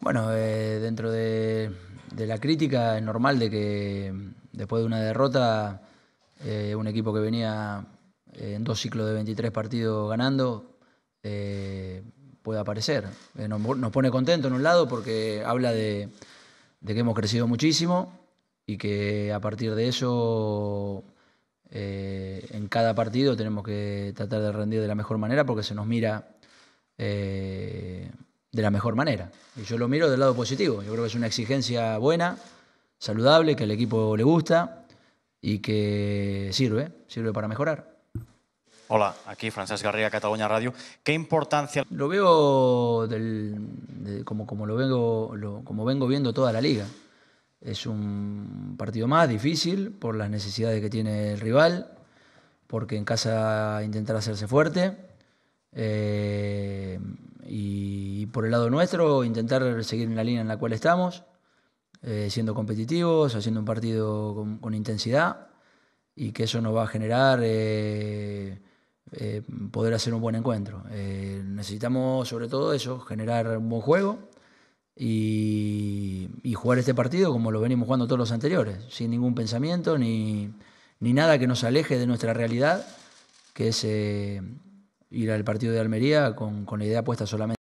Bueno, eh, dentro de, la crítica es normal de que después de una derrota, eh, un equipo que venía eh, en dos ciclos de 23 partidos ganando, pueda aparecer. Nos, pone contento en un lado porque habla de, que hemos crecido muchísimo y que a partir de eso en cada partido tenemos que tratar de rendir de la mejor manera porque se nos mira de la mejor manera. Y yo lo miro del lado positivo. Yo creo que es una exigencia buena, saludable, que al equipo le gusta y que sirve, sirve para mejorar. Hola, aquí Francesc Garriga, Cataluña Radio. ¿Qué importancia? Lo veo del, como, como, lo vengo, como vengo viendo toda la liga. Es un partido más difícil por las necesidades que tiene el rival, porque en casa intentará hacerse fuerte. Eh, y por el lado nuestro, intentar seguir en la línea en la cual estamos, eh, siendo competitivos, haciendo un partido con, intensidad y que eso nos va a generar eh, eh, poder hacer un buen encuentro. necesitamos sobre todo eso, generar un buen juego y, jugar este partido como lo venimos jugando todos los anteriores, sin ningún pensamiento ni, ni nada que nos aleje de nuestra realidad, que es ir al partido de Almería con, con la idea puesta solamente